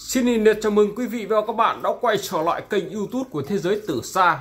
Xin nhiệt chào mừng quý vị và các bạn đã quay trở lại kênh youtube của Thế giới Tử Sa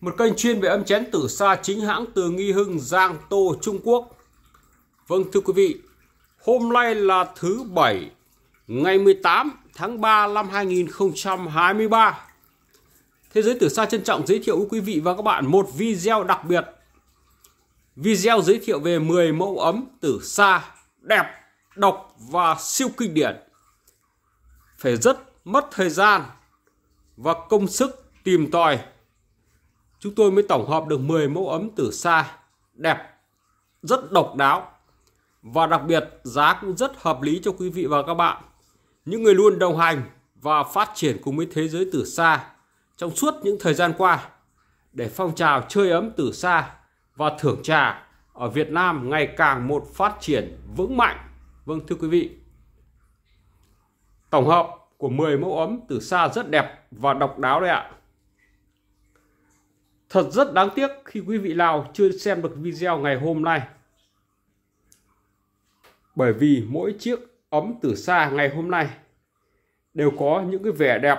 Một kênh chuyên về âm chén Tử Sa chính hãng từ Nghi Hưng, Giang Tô, Trung Quốc Vâng thưa quý vị, hôm nay là thứ Bảy ngày 18 tháng 3 năm 2023 Thế giới Tử Sa trân trọng giới thiệu với quý vị và các bạn một video đặc biệt Video giới thiệu về 10 mẫu ấm Tử Sa đẹp, độc và siêu kinh điển phải rất mất thời gian và công sức tìm tòi chúng tôi mới tổng hợp được 10 mẫu ấm từ xa đẹp rất độc đáo và đặc biệt giá cũng rất hợp lý cho quý vị và các bạn những người luôn đồng hành và phát triển cùng với thế giới từ xa trong suốt những thời gian qua để phong trào chơi ấm từ xa và thưởng trà ở Việt Nam ngày càng một phát triển vững mạnh. Vâng thưa quý vị, tổng hợp của 10 mẫu ấm từ xa rất đẹp và độc đáo đấy ạ. Thật rất đáng tiếc khi quý vị nào chưa xem được video ngày hôm nay. Bởi vì mỗi chiếc ấm từ xa ngày hôm nay đều có những cái vẻ đẹp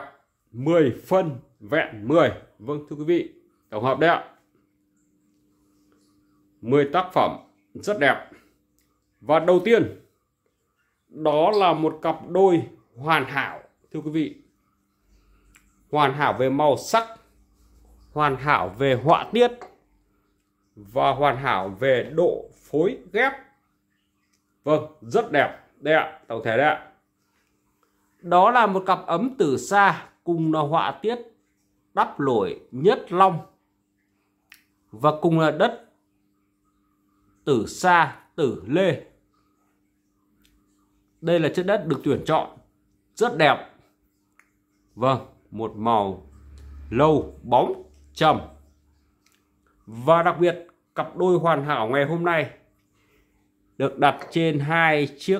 10 phân vẹn 10. Vâng thưa quý vị, tổng hợp đấy ạ. 10 tác phẩm rất đẹp. Và đầu tiên, đó là một cặp đôi hoàn hảo thưa quý vị hoàn hảo về màu sắc hoàn hảo về họa tiết và hoàn hảo về độ phối ghép vâng rất đẹp đây ạ tổng thể đấy ạ đó là một cặp ấm từ xa cùng là họa tiết đắp lổi nhất long và cùng là đất tử sa tử lê đây là chất đất được tuyển chọn rất đẹp vâng một màu lâu bóng trầm và đặc biệt cặp đôi hoàn hảo ngày hôm nay được đặt trên hai chiếc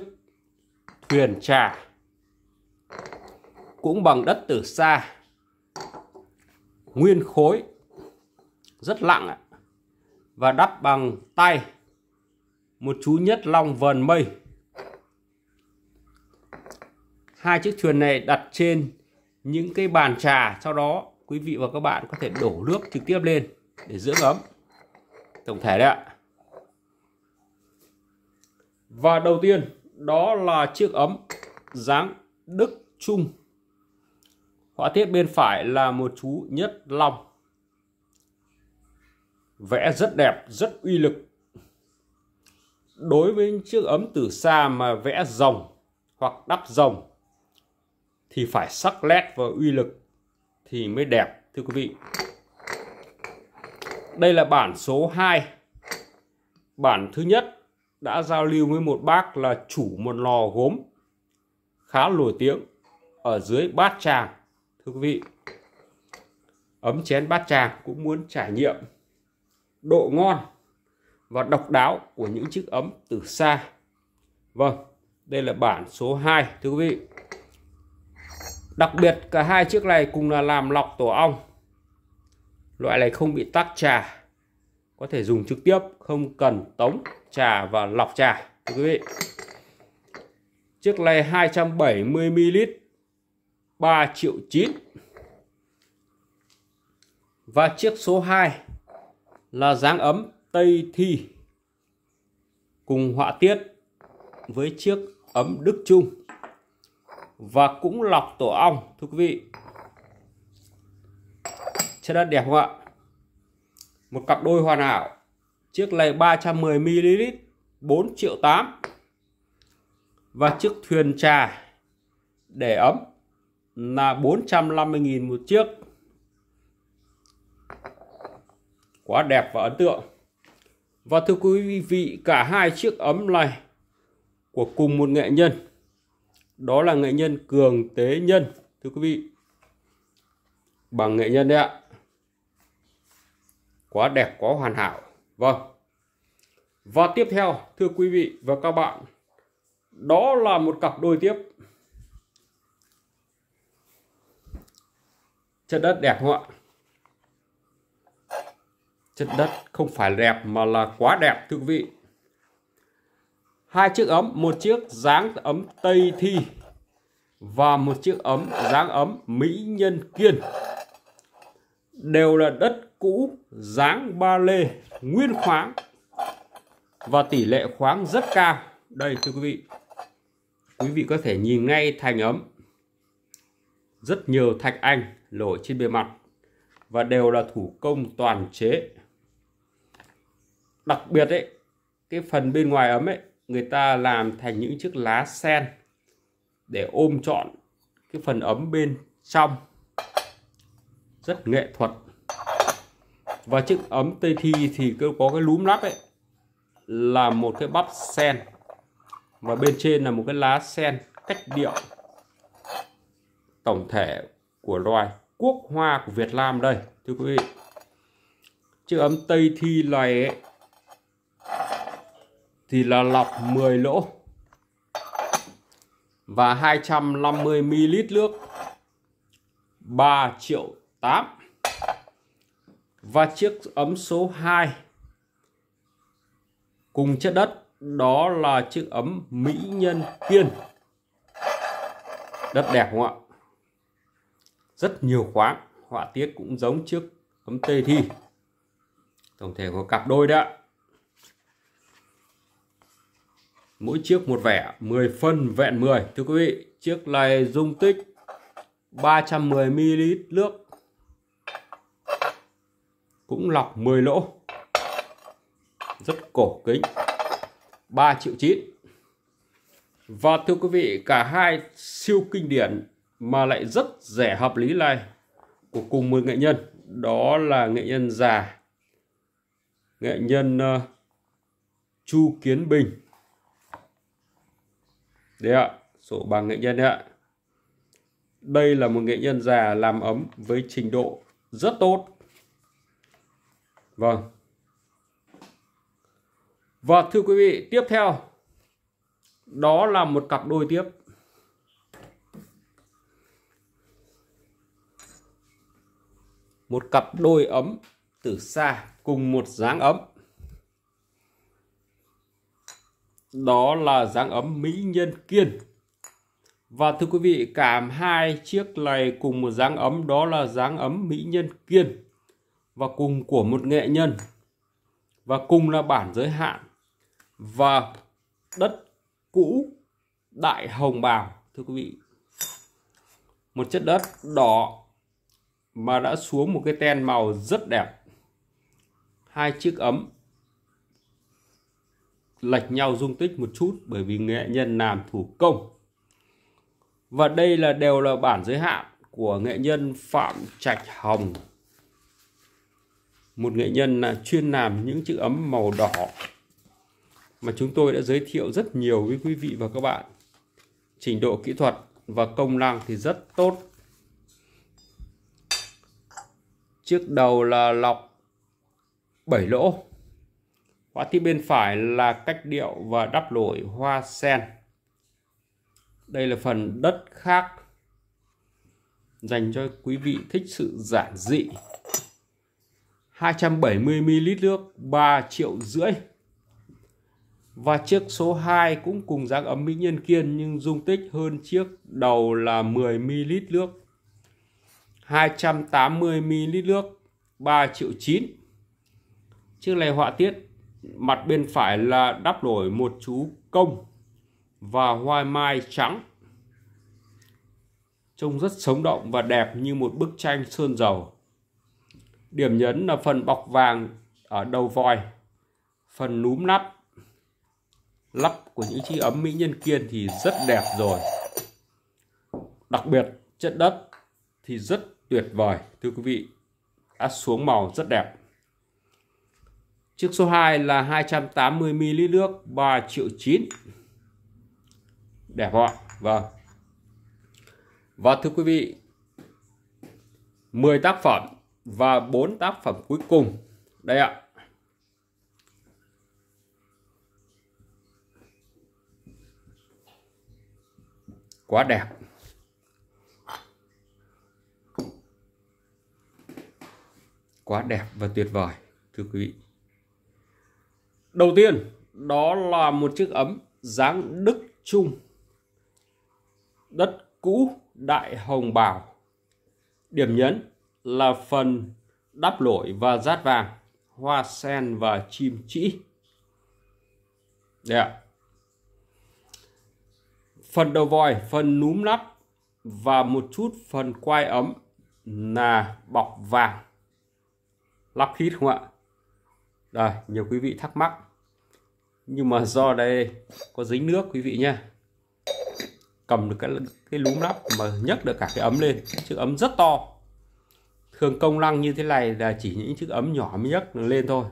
thuyền trà cũng bằng đất từ xa nguyên khối rất lặng và đắp bằng tay một chú nhất long vần mây hai chiếc thuyền này đặt trên những cái bàn trà sau đó quý vị và các bạn có thể đổ nước trực tiếp lên để dưỡng ấm tổng thể đấy ạ và đầu tiên đó là chiếc ấm dáng Đức Trung họa tiết bên phải là một chú nhất long vẽ rất đẹp rất uy lực đối với chiếc ấm từ xa mà vẽ rồng hoặc đắp rồng thì phải sắc nét và uy lực thì mới đẹp thưa quý vị đây là bản số 2 bản thứ nhất đã giao lưu với một bác là chủ một lò gốm khá nổi tiếng ở dưới bát tràng thưa quý vị ấm chén bát tràng cũng muốn trải nghiệm độ ngon và độc đáo của những chiếc ấm từ xa vâng đây là bản số 2 thưa quý vị đặc biệt cả hai chiếc này cùng là làm lọc tổ ong loại này không bị tắc trà có thể dùng trực tiếp không cần tống trà và lọc trà thưa quý vị chiếc này 270 ml 3 triệu 9 và chiếc số 2 là dáng ấm Tây Thi cùng họa tiết với chiếc ấm Đức Trung và cũng lọc tổ ong thưa quý vị chất đất đẹp không ạ một cặp đôi hoàn hảo chiếc này 310ml 4 triệu 8 và chiếc thuyền trà để ấm là 450.000 một chiếc quá đẹp và ấn tượng và thưa quý vị cả hai chiếc ấm này của cùng một nghệ nhân đó là nghệ nhân cường tế nhân thưa quý vị bằng nghệ nhân đấy ạ quá đẹp quá hoàn hảo vâng và tiếp theo thưa quý vị và các bạn đó là một cặp đôi tiếp chất đất đẹp không ạ chất đất không phải đẹp mà là quá đẹp thưa quý vị hai chiếc ấm một chiếc dáng ấm tây thi và một chiếc ấm dáng ấm mỹ nhân kiên đều là đất cũ dáng ba lê nguyên khoáng và tỷ lệ khoáng rất cao đây thưa quý vị quý vị có thể nhìn ngay thành ấm rất nhiều thạch anh nổi trên bề mặt và đều là thủ công toàn chế đặc biệt ấy cái phần bên ngoài ấm ấy người ta làm thành những chiếc lá sen để ôm trọn cái phần ấm bên trong rất nghệ thuật và chiếc ấm tây thi thì cứ có cái lúm lắp ấy là một cái bắp sen và bên trên là một cái lá sen cách điệu tổng thể của loài quốc hoa của Việt Nam đây thưa quý vị chiếc ấm tây thi này ấy, thì là lọc 10 lỗ và 250 ml nước 3 triệu 8 và chiếc ấm số 2 cùng chất đất đó là chiếc ấm mỹ nhân kiên đất đẹp không ạ rất nhiều khoáng họa tiết cũng giống chiếc ấm tê thi tổng thể của cặp đôi đó mỗi chiếc một vẻ 10 phân vẹn 10 thưa quý vị chiếc này dung tích 310 ml nước cũng lọc 10 lỗ rất cổ kính 3 triệu chín và thưa quý vị cả hai siêu kinh điển mà lại rất rẻ hợp lý này của cùng một nghệ nhân đó là nghệ nhân già nghệ nhân uh, Chu Kiến Bình đấy ạ sổ bằng nghệ nhân đấy ạ đây là một nghệ nhân già làm ấm với trình độ rất tốt vâng và vâng, thưa quý vị tiếp theo đó là một cặp đôi tiếp một cặp đôi ấm từ xa cùng một dáng ấm đó là dáng ấm mỹ nhân kiên và thưa quý vị cả hai chiếc này cùng một dáng ấm đó là dáng ấm mỹ nhân kiên và cùng của một nghệ nhân và cùng là bản giới hạn và đất cũ đại hồng bào thưa quý vị một chất đất đỏ mà đã xuống một cái ten màu rất đẹp hai chiếc ấm lệch nhau dung tích một chút bởi vì nghệ nhân làm thủ công và đây là đều là bản giới hạn của nghệ nhân Phạm Trạch Hồng một nghệ nhân là chuyên làm những chữ ấm màu đỏ mà chúng tôi đã giới thiệu rất nhiều với quý vị và các bạn trình độ kỹ thuật và công năng thì rất tốt chiếc đầu là lọc 7 lỗ họa tiết bên phải là cách điệu và đắp nổi hoa sen đây là phần đất khác dành cho quý vị thích sự giản dị 270ml nước 3 triệu rưỡi và chiếc số 2 cũng cùng dáng ấm mỹ nhân kiên nhưng dung tích hơn chiếc đầu là 10ml nước 280ml nước 3 triệu 9 chiếc này họa tiết mặt bên phải là đắp đổi một chú công và hoa mai trắng trông rất sống động và đẹp như một bức tranh sơn dầu điểm nhấn là phần bọc vàng ở đầu vòi phần núm nắp lắp của những chiếc ấm mỹ nhân kiên thì rất đẹp rồi đặc biệt chất đất thì rất tuyệt vời thưa quý vị đã xuống màu rất đẹp Chiếc số 2 là 280 ml nước 3 triệu 9. Để gọn. Vâng. Và thưa quý vị, 10 tác phẩm và 4 tác phẩm cuối cùng. Đây ạ. Quá đẹp. Quá đẹp và tuyệt vời, thưa quý vị. Đầu tiên, đó là một chiếc ấm dáng Đức Trung. Đất cũ Đại Hồng Bảo. Điểm nhấn là phần đắp lỗi và rát vàng, hoa sen và chim trĩ. đây ạ. Phần đầu vòi, phần núm nắp và một chút phần quai ấm là bọc vàng. Lắp khít không ạ? đây nhiều quý vị thắc mắc nhưng mà do đây có dính nước quý vị nha cầm được cái cái lúm lắp mà nhấc được cả cái ấm lên chiếc ấm rất to thường công năng như thế này là chỉ những chiếc ấm nhỏ mới nhấc lên thôi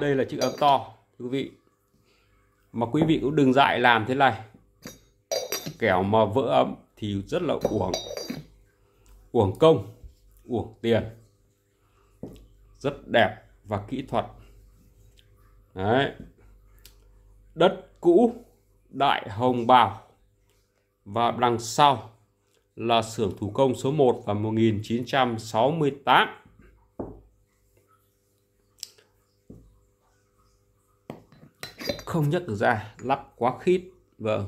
đây là chiếc ấm to quý vị mà quý vị cũng đừng dại làm thế này kẻo mà vỡ ấm thì rất là uổng uổng công uổng tiền rất đẹp và kỹ thuật đấy đất cũ Đại Hồng Bảo và đằng sau là xưởng thủ công số 1 vào 1968. Không nhất được ra, lắp quá khít, và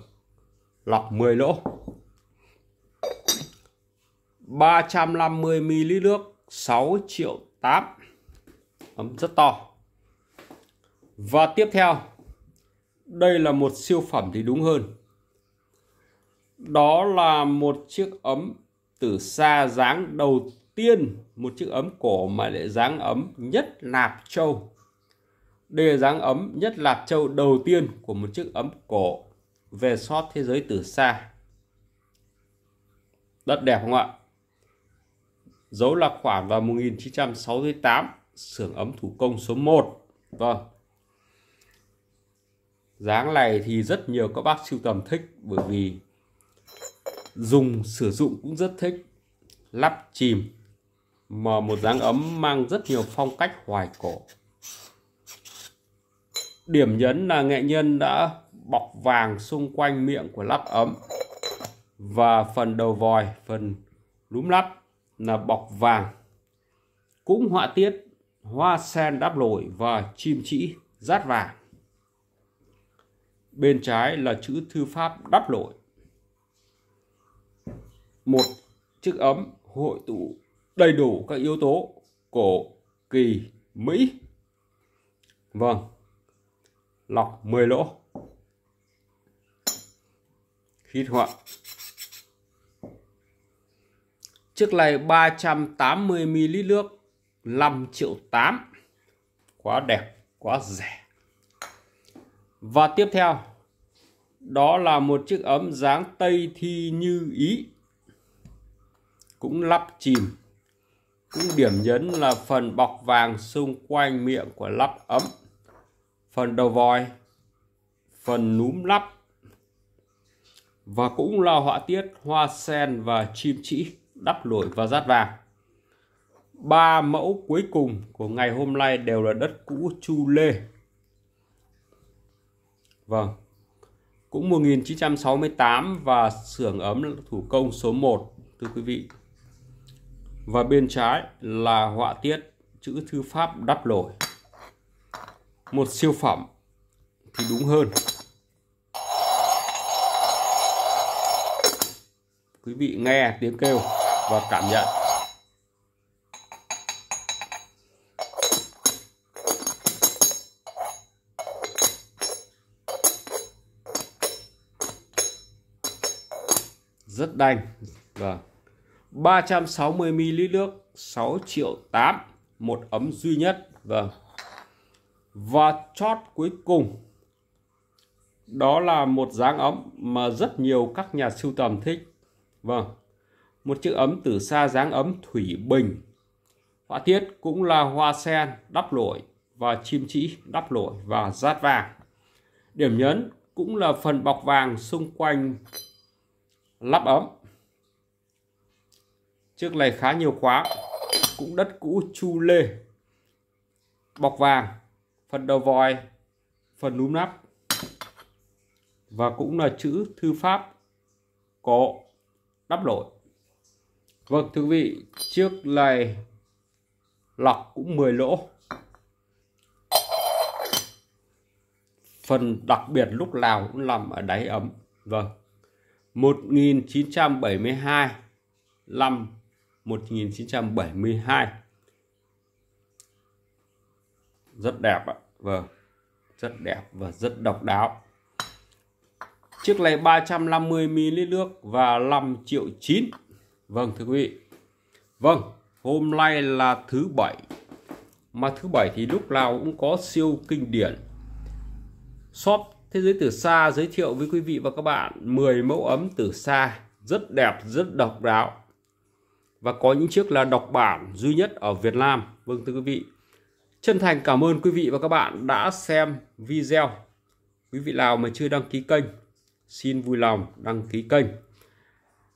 lọc 10 lỗ. 350 ml nước 6 triệu 8 ấm rất to và tiếp theo đây là một siêu phẩm thì đúng hơn đó là một chiếc ấm từ xa dáng đầu tiên một chiếc ấm cổ mà lại dáng ấm nhất lạp châu đây là dáng ấm nhất lạp châu đầu tiên của một chiếc ấm cổ về sót thế giới từ xa rất đẹp không ạ dấu lạc khoản vào 1968 xưởng ấm thủ công số 1 vâng dáng này thì rất nhiều các bác sưu tầm thích bởi vì dùng sử dụng cũng rất thích lắp chìm mà một dáng ấm mang rất nhiều phong cách hoài cổ điểm nhấn là nghệ nhân đã bọc vàng xung quanh miệng của lắp ấm và phần đầu vòi phần lúm lắp là bọc vàng cũng họa tiết hoa sen đáp lồi và chim trĩ rát vàng bên trái là chữ thư pháp đắp lội một chiếc ấm hội tụ đầy đủ các yếu tố cổ kỳ mỹ vâng lọc 10 lỗ khí thuận chiếc này 380ml nước 5 triệu 8 quá đẹp quá rẻ và tiếp theo, đó là một chiếc ấm dáng Tây Thi Như Ý. Cũng lắp chìm. Cũng điểm nhấn là phần bọc vàng xung quanh miệng của lắp ấm. Phần đầu vòi, phần núm lắp. Và cũng là họa tiết hoa sen và chim trĩ đắp nổi và dát vàng. Ba mẫu cuối cùng của ngày hôm nay đều là đất cũ Chu Lê. Vâng. Cũng 1968 và xưởng ấm thủ công số 1 thưa quý vị. Và bên trái là họa tiết chữ thư pháp đắp lồi. Một siêu phẩm thì đúng hơn. Quý vị nghe tiếng kêu và cảm nhận rất đanh, vâng 360 ml nước 6 triệu 8 một ấm duy nhất vâng và chót cuối cùng đó là một dáng ấm mà rất nhiều các nhà sưu tầm thích vâng một chiếc ấm từ xa dáng ấm thủy bình họa tiết cũng là hoa sen đắp lội và chim trĩ đắp lội và rát vàng điểm nhấn cũng là phần bọc vàng xung quanh lắp ấm trước này khá nhiều khóa cũng đất cũ chu lê bọc vàng phần đầu vòi phần núm nắp và cũng là chữ thư pháp có đắp lỗi vâng thưa quý vị trước này lọc cũng 10 lỗ phần đặc biệt lúc nào cũng làm ở đáy ấm vâng 1972 năm 1972 rất đẹp ạ vâng rất đẹp và rất độc đáo chiếc này 350 ml nước và 5 triệu 9 vâng thưa quý vị vâng hôm nay là thứ bảy mà thứ bảy thì lúc nào cũng có siêu kinh điển shop Thế giới từ xa giới thiệu với quý vị và các bạn 10 mẫu ấm từ xa rất đẹp, rất độc đáo và có những chiếc là độc bản duy nhất ở Việt Nam. Vâng thưa quý vị, chân thành cảm ơn quý vị và các bạn đã xem video. Quý vị nào mà chưa đăng ký kênh, xin vui lòng đăng ký kênh.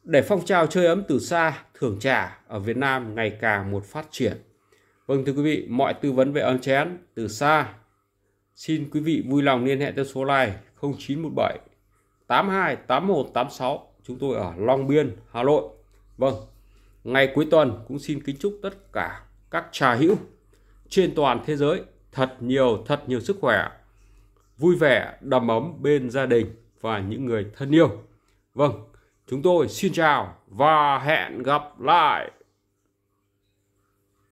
Để phong trào chơi ấm từ xa, thưởng trà ở Việt Nam ngày càng một phát triển. Vâng thưa quý vị, mọi tư vấn về ấm chén từ xa Xin quý vị vui lòng liên hệ theo số này 0917 82 81 86. Chúng tôi ở Long Biên, Hà Nội. Vâng, ngày cuối tuần cũng xin kính chúc tất cả các trà hữu trên toàn thế giới thật nhiều thật nhiều sức khỏe, vui vẻ, đầm ấm bên gia đình và những người thân yêu. Vâng, chúng tôi xin chào và hẹn gặp lại.